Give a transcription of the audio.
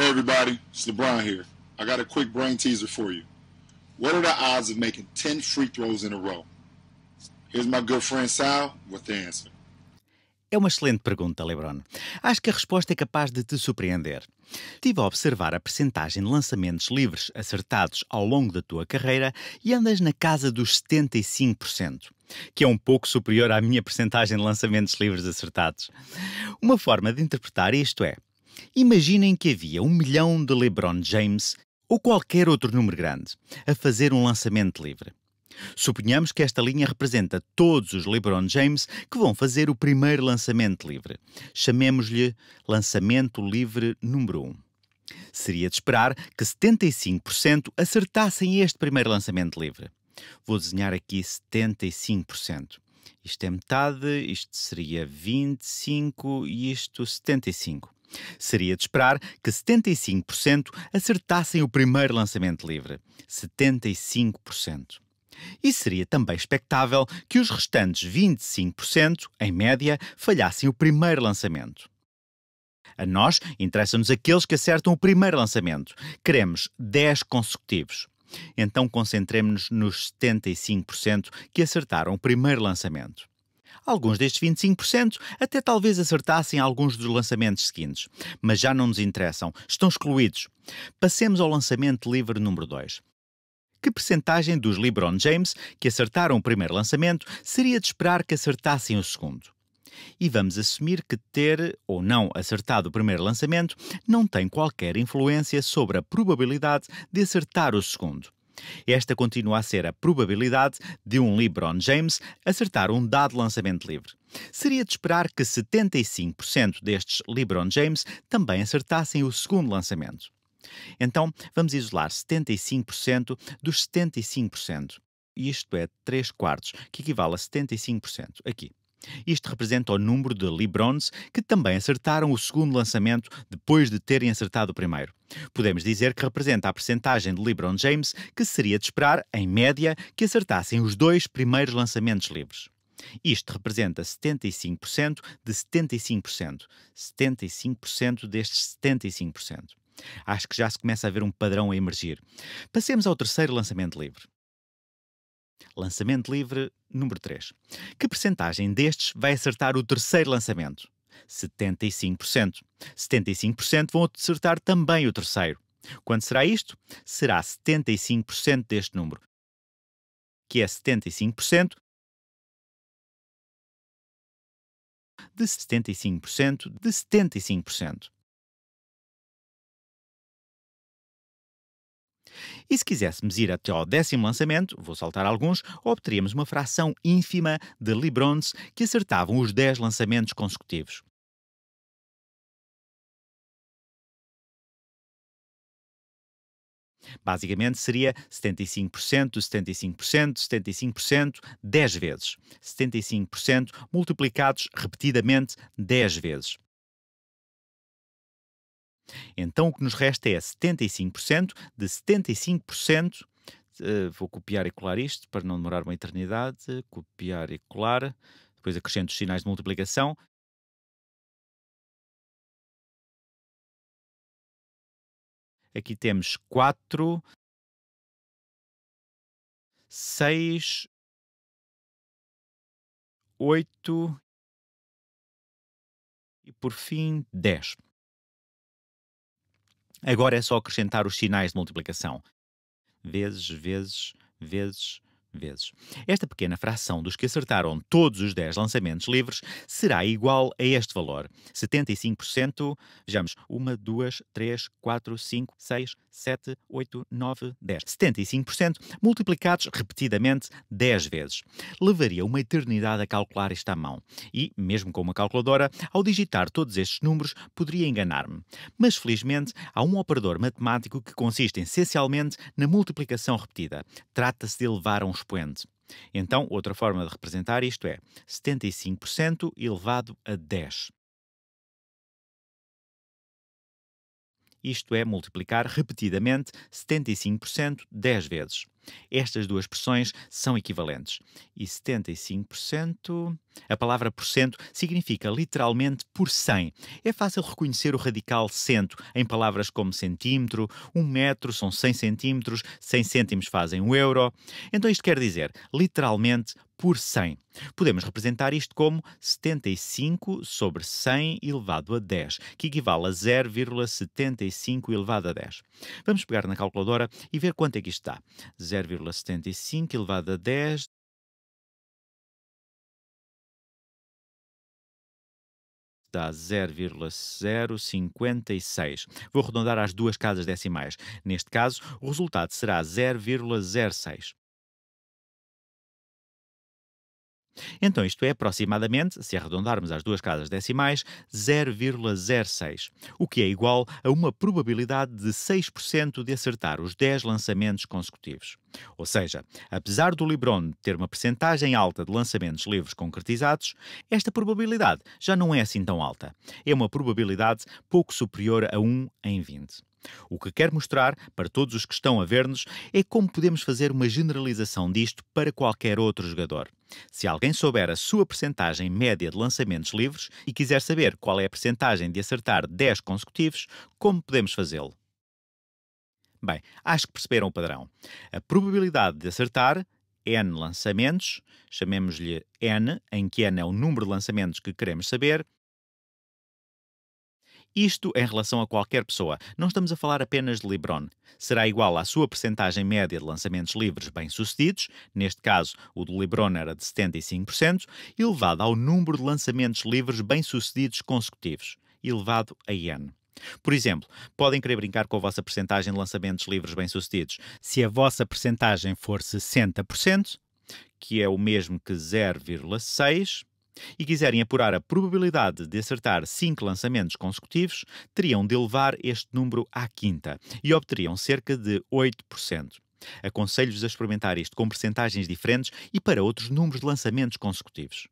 Hey everybody, it's LeBron here. I got a quick brain teaser for you. What are the odds of making 10 free throws in a row? Here's my good friend Sal with the answer. É uma excelente pergunta, LeBron. Acho que a resposta é capaz de te surpreender. Estive a observar a percentagem de lançamentos livres acertados ao longo da tua carreira e andas na casa dos 75%, que é um pouco superior à minha percentagem de lançamentos livres acertados. Uma forma de interpretar isto é: Imaginem que havia um milhão de LeBron James ou qualquer outro número grande a fazer um lançamento livre. Suponhamos que esta linha representa todos os LeBron James que vão fazer o primeiro lançamento livre. Chamemos-lhe lançamento livre número 1. Seria de esperar que 75% acertassem este primeiro lançamento livre. Vou desenhar aqui 75%. Isto é metade, isto seria 25 e isto 75. Seria de esperar que 75% acertassem o primeiro lançamento livre. 75%. E seria também expectável que os restantes 25%, em média, falhassem o primeiro lançamento. A nós interessam-nos aqueles que acertam o primeiro lançamento. Queremos 10 consecutivos. Então concentremos-nos nos 75% que acertaram o primeiro lançamento. Alguns destes 25% até talvez acertassem alguns dos lançamentos seguintes, mas já não nos interessam, estão excluídos. Passemos ao lançamento livre número 2 que percentagem dos LeBron James que acertaram o primeiro lançamento seria de esperar que acertassem o segundo. E vamos assumir que ter ou não acertado o primeiro lançamento não tem qualquer influência sobre a probabilidade de acertar o segundo. Esta continua a ser a probabilidade de um LeBron James acertar um dado lançamento livre. Seria de esperar que 75% destes LeBron James também acertassem o segundo lançamento. Então, vamos isolar 75% dos 75%. Isto é 3 quartos, que equivale a 75% aqui. Isto representa o número de LeBrons que também acertaram o segundo lançamento depois de terem acertado o primeiro. Podemos dizer que representa a percentagem de LeBron James que seria de esperar, em média, que acertassem os dois primeiros lançamentos livres. Isto representa 75% de 75%. 75% destes 75%. Acho que já se começa a ver um padrão a emergir. Passemos ao terceiro lançamento livre. Lançamento livre número 3. Que percentagem destes vai acertar o terceiro lançamento? 75%. 75% vão acertar também o terceiro. Quando será isto? Será 75% deste número, que é 75% de 75% de 75%. E se quiséssemos ir até ao décimo lançamento, vou saltar alguns, obteríamos uma fração ínfima de Librons que acertavam os 10 lançamentos consecutivos. Basicamente seria 75%, 75%, 75%, 10 vezes. 75% multiplicados repetidamente 10 vezes. Então o que nos resta é 75% de 75%. Uh, eh, vou copiar e colar isto para não demorar uma eternidade. Copiar e colar. Depois acrescento os sinais de multiplicação. Aqui temos 4, 6, 8 e por fim 10. Agora é só acrescentar os sinais de multiplicação. Vezes, vezes, vezes, vezes. Esta pequena fração dos que acertaram todos os 10 lançamentos livres será igual a este valor: 75%. Vejamos, 1, 2, 3, 4, 5, 6, 7, 8, 9, 10. 75% multiplicados repetidamente 10 vezes. Levaria uma eternidade a calcular isto à mão. E, mesmo com uma calculadora, ao digitar todos estes números, poderia enganar-me. Mas, felizmente, há um operador matemático que consiste essencialmente na multiplicação repetida. Trata-se de elevar a um expoente. Então, outra forma de representar isto é 75% elevado a 10. Isto é multiplicar repetidamente 75% 10 vezes. Estas duas expressões são equivalentes. E 75%. A palavra por cento significa literalmente por 100. É fácil reconhecer o radical cento em palavras como centímetro, um metro são 100 centímetros, 100 cêntimos fazem um euro. Então isto quer dizer, literalmente, por 100. Podemos representar isto como 75 sobre 100 elevado a 10, que equivale a 0,75 elevado a 10. Vamos pegar na calculadora e ver quanto é que isto dá. 0 0,75 elevado a 10 dá 0,056. Vou arredondar às duas casas decimais. Neste caso, o resultado será 0,06. Então isto é aproximadamente, se arredondarmos às duas casas decimais, 0,06, o que é igual a uma probabilidade de 6% de acertar os 10 lançamentos consecutivos. Ou seja, apesar do Libron ter uma percentagem alta de lançamentos livres concretizados, esta probabilidade já não é assim tão alta. É uma probabilidade pouco superior a 1 em 20. O que quero mostrar para todos os que estão a ver-nos é como podemos fazer uma generalização disto para qualquer outro jogador. Se alguém souber a sua percentagem média de lançamentos livres e quiser saber qual é a percentagem de acertar 10 consecutivos, como podemos fazê-lo? Bem, acho que perceberam o padrão. A probabilidade de acertar N lançamentos, chamemos-lhe N, em que N é o número de lançamentos que queremos saber, isto em relação a qualquer pessoa. Não estamos a falar apenas de LeBron. Será igual à sua percentagem média de lançamentos livres bem-sucedidos, neste caso o de LeBron era de 75%, elevado ao número de lançamentos livres bem-sucedidos consecutivos, elevado a N. Por exemplo, podem querer brincar com a vossa percentagem de lançamentos livres bem-sucedidos. Se a vossa percentagem for 60%, que é o mesmo que 0,6, e quiserem apurar a probabilidade de acertar cinco lançamentos consecutivos, teriam de elevar este número à quinta e obteriam cerca de 8%. Aconselho-vos a experimentar isto com percentagens diferentes e para outros números de lançamentos consecutivos.